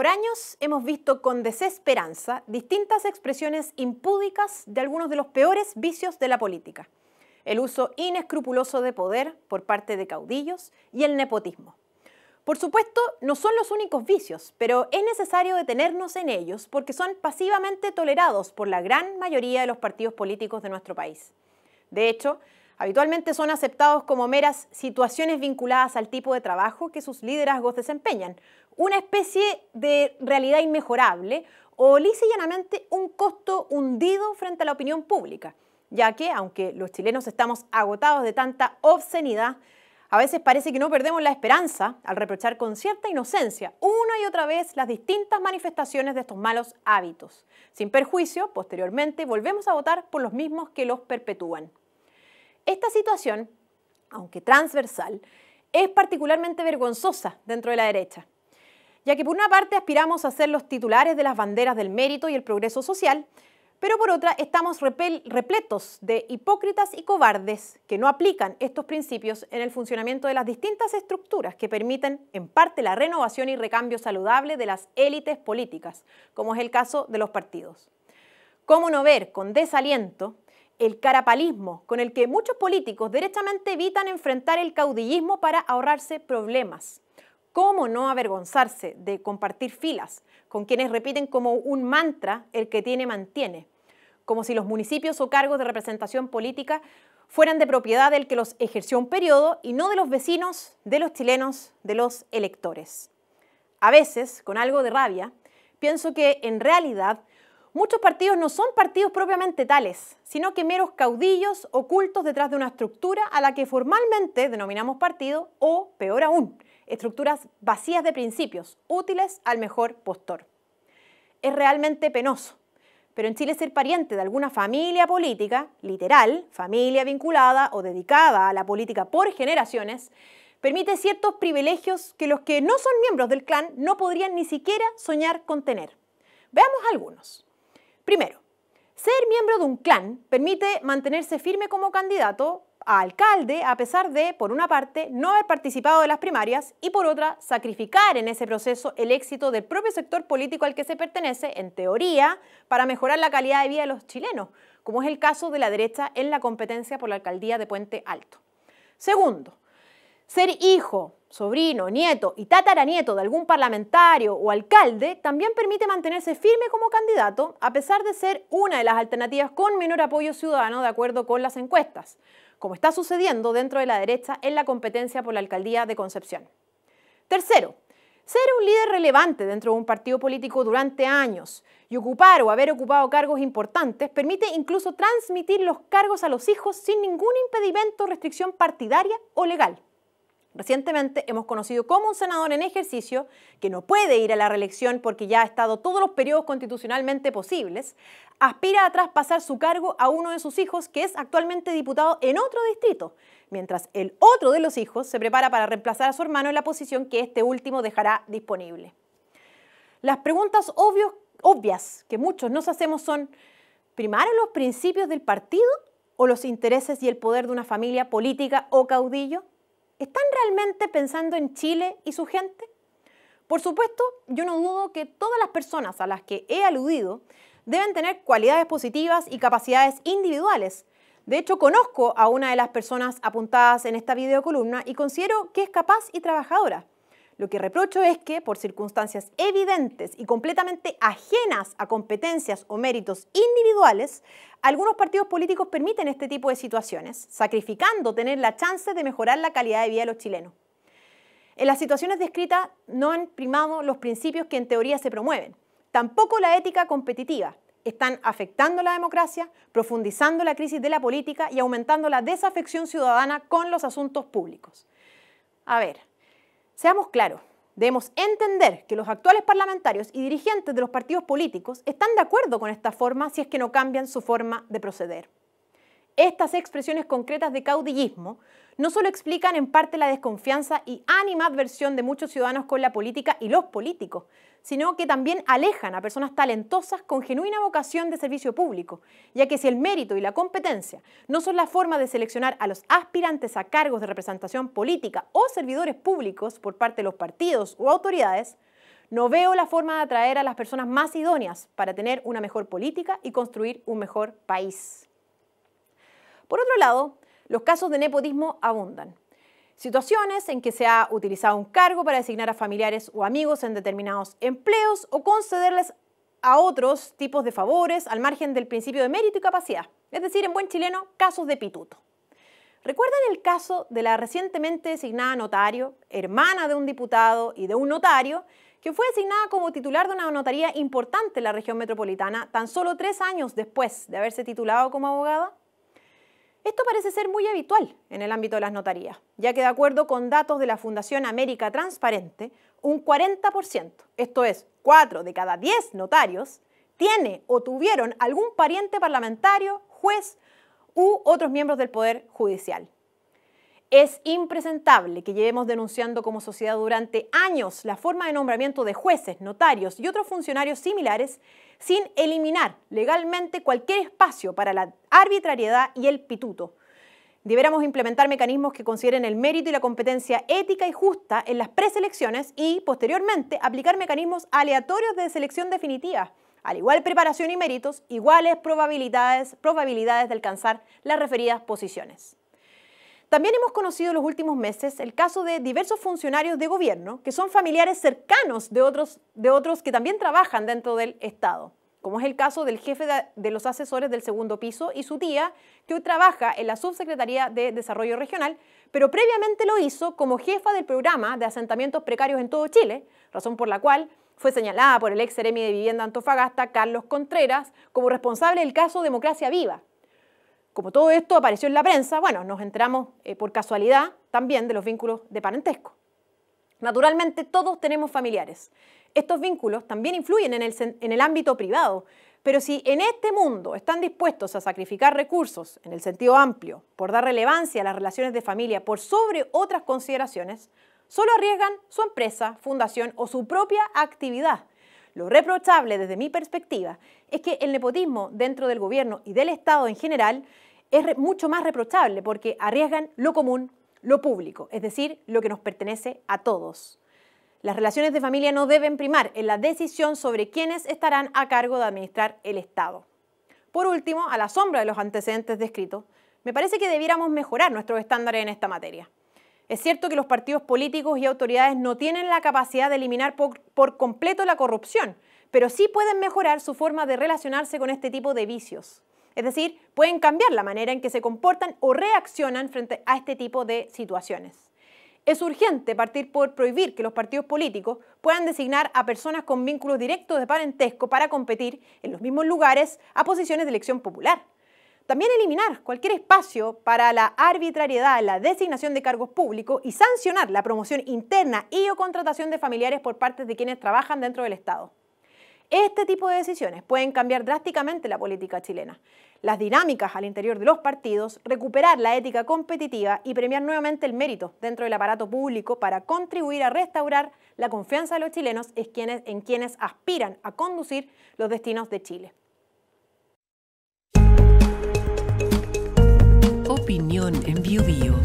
Por años hemos visto con desesperanza distintas expresiones impúdicas de algunos de los peores vicios de la política, el uso inescrupuloso de poder por parte de caudillos y el nepotismo. Por supuesto, no son los únicos vicios, pero es necesario detenernos en ellos porque son pasivamente tolerados por la gran mayoría de los partidos políticos de nuestro país. De hecho, habitualmente son aceptados como meras situaciones vinculadas al tipo de trabajo que sus liderazgos desempeñan, una especie de realidad inmejorable o lisa y llanamente un costo hundido frente a la opinión pública, ya que aunque los chilenos estamos agotados de tanta obscenidad, a veces parece que no perdemos la esperanza al reprochar con cierta inocencia una y otra vez las distintas manifestaciones de estos malos hábitos. Sin perjuicio, posteriormente volvemos a votar por los mismos que los perpetúan. Esta situación, aunque transversal, es particularmente vergonzosa dentro de la derecha, ya que por una parte aspiramos a ser los titulares de las banderas del mérito y el progreso social, pero por otra estamos repletos de hipócritas y cobardes que no aplican estos principios en el funcionamiento de las distintas estructuras que permiten en parte la renovación y recambio saludable de las élites políticas, como es el caso de los partidos. ¿Cómo no ver con desaliento el carapalismo con el que muchos políticos derechamente evitan enfrentar el caudillismo para ahorrarse problemas? ¿Cómo no avergonzarse de compartir filas con quienes repiten como un mantra el que tiene mantiene? Como si los municipios o cargos de representación política fueran de propiedad del que los ejerció un periodo y no de los vecinos, de los chilenos, de los electores. A veces, con algo de rabia, pienso que en realidad muchos partidos no son partidos propiamente tales, sino que meros caudillos ocultos detrás de una estructura a la que formalmente denominamos partido o, peor aún, estructuras vacías de principios, útiles al mejor postor. Es realmente penoso, pero en Chile ser pariente de alguna familia política, literal, familia vinculada o dedicada a la política por generaciones, permite ciertos privilegios que los que no son miembros del clan no podrían ni siquiera soñar con tener. Veamos algunos. Primero, ser miembro de un clan permite mantenerse firme como candidato a alcalde a pesar de, por una parte, no haber participado de las primarias y por otra, sacrificar en ese proceso el éxito del propio sector político al que se pertenece, en teoría, para mejorar la calidad de vida de los chilenos, como es el caso de la derecha en la competencia por la alcaldía de Puente Alto. Segundo, ser hijo, sobrino, nieto y tataranieto de algún parlamentario o alcalde también permite mantenerse firme como candidato a pesar de ser una de las alternativas con menor apoyo ciudadano de acuerdo con las encuestas como está sucediendo dentro de la derecha en la competencia por la alcaldía de Concepción. Tercero, ser un líder relevante dentro de un partido político durante años y ocupar o haber ocupado cargos importantes permite incluso transmitir los cargos a los hijos sin ningún impedimento, o restricción partidaria o legal. Recientemente hemos conocido cómo un senador en ejercicio, que no puede ir a la reelección porque ya ha estado todos los periodos constitucionalmente posibles, aspira a traspasar su cargo a uno de sus hijos que es actualmente diputado en otro distrito, mientras el otro de los hijos se prepara para reemplazar a su hermano en la posición que este último dejará disponible. Las preguntas obvias que muchos nos hacemos son, ¿primaron los principios del partido o los intereses y el poder de una familia política o caudillo? ¿Están realmente pensando en Chile y su gente? Por supuesto, yo no dudo que todas las personas a las que he aludido deben tener cualidades positivas y capacidades individuales. De hecho, conozco a una de las personas apuntadas en esta videocolumna y considero que es capaz y trabajadora. Lo que reprocho es que, por circunstancias evidentes y completamente ajenas a competencias o méritos individuales, algunos partidos políticos permiten este tipo de situaciones, sacrificando tener la chance de mejorar la calidad de vida de los chilenos. En las situaciones descritas no han primado los principios que en teoría se promueven, tampoco la ética competitiva. Están afectando la democracia, profundizando la crisis de la política y aumentando la desafección ciudadana con los asuntos públicos. A ver, Seamos claros, debemos entender que los actuales parlamentarios y dirigentes de los partidos políticos están de acuerdo con esta forma si es que no cambian su forma de proceder. Estas expresiones concretas de caudillismo no solo explican en parte la desconfianza y animadversión de muchos ciudadanos con la política y los políticos, sino que también alejan a personas talentosas con genuina vocación de servicio público, ya que si el mérito y la competencia no son la forma de seleccionar a los aspirantes a cargos de representación política o servidores públicos por parte de los partidos o autoridades, no veo la forma de atraer a las personas más idóneas para tener una mejor política y construir un mejor país. Por otro lado, los casos de nepotismo abundan. Situaciones en que se ha utilizado un cargo para designar a familiares o amigos en determinados empleos o concederles a otros tipos de favores al margen del principio de mérito y capacidad. Es decir, en buen chileno, casos de pituto. ¿Recuerdan el caso de la recientemente designada notario, hermana de un diputado y de un notario, que fue designada como titular de una notaría importante en la región metropolitana tan solo tres años después de haberse titulado como abogada? Esto parece ser muy habitual en el ámbito de las notarías, ya que de acuerdo con datos de la Fundación América Transparente, un 40%, esto es, 4 de cada 10 notarios, tiene o tuvieron algún pariente parlamentario, juez u otros miembros del Poder Judicial. Es impresentable que llevemos denunciando como sociedad durante años la forma de nombramiento de jueces, notarios y otros funcionarios similares sin eliminar legalmente cualquier espacio para la arbitrariedad y el pituto. Deberíamos implementar mecanismos que consideren el mérito y la competencia ética y justa en las preselecciones y, posteriormente, aplicar mecanismos aleatorios de selección definitiva. Al igual preparación y méritos, iguales probabilidades, probabilidades de alcanzar las referidas posiciones. También hemos conocido en los últimos meses el caso de diversos funcionarios de gobierno que son familiares cercanos de otros, de otros que también trabajan dentro del Estado, como es el caso del jefe de, los asesores del segundo piso y su tía, que hoy trabaja en la Subsecretaría de Desarrollo Regional, pero previamente lo hizo como jefa del programa de asentamientos precarios en todo Chile, razón por la cual fue señalada por el ex seremi de vivienda Antofagasta, Carlos Contreras, como responsable del caso Democracia Viva, como todo esto apareció en la prensa, bueno, nos enteramos eh, por casualidad también de los vínculos de parentesco. Naturalmente todos tenemos familiares. Estos vínculos también influyen en el, en el ámbito privado, pero si en este mundo están dispuestos a sacrificar recursos, en el sentido amplio, por dar relevancia a las relaciones de familia por sobre otras consideraciones, solo arriesgan su empresa, fundación o su propia actividad lo reprochable desde mi perspectiva es que el nepotismo dentro del gobierno y del Estado en general es mucho más reprochable porque arriesgan lo común, lo público, es decir, lo que nos pertenece a todos. Las relaciones de familia no deben primar en la decisión sobre quiénes estarán a cargo de administrar el Estado. Por último, a la sombra de los antecedentes descritos, me parece que debiéramos mejorar nuestros estándares en esta materia. Es cierto que los partidos políticos y autoridades no tienen la capacidad de eliminar por, completo la corrupción, pero sí pueden mejorar su forma de relacionarse con este tipo de vicios. Es decir, pueden cambiar la manera en que se comportan o reaccionan frente a este tipo de situaciones. Es urgente partir por prohibir que los partidos políticos puedan designar a personas con vínculos directos de parentesco para competir en los mismos lugares a posiciones de elección popular. También eliminar cualquier espacio para la arbitrariedad, en la designación de cargos públicos y sancionar la promoción interna y o contratación de familiares por parte de quienes trabajan dentro del Estado. Este tipo de decisiones pueden cambiar drásticamente la política chilena, las dinámicas al interior de los partidos, recuperar la ética competitiva y premiar nuevamente el mérito dentro del aparato público para contribuir a restaurar la confianza de los chilenos en quienes, aspiran a conducir los destinos de Chile. opinión en BioBio.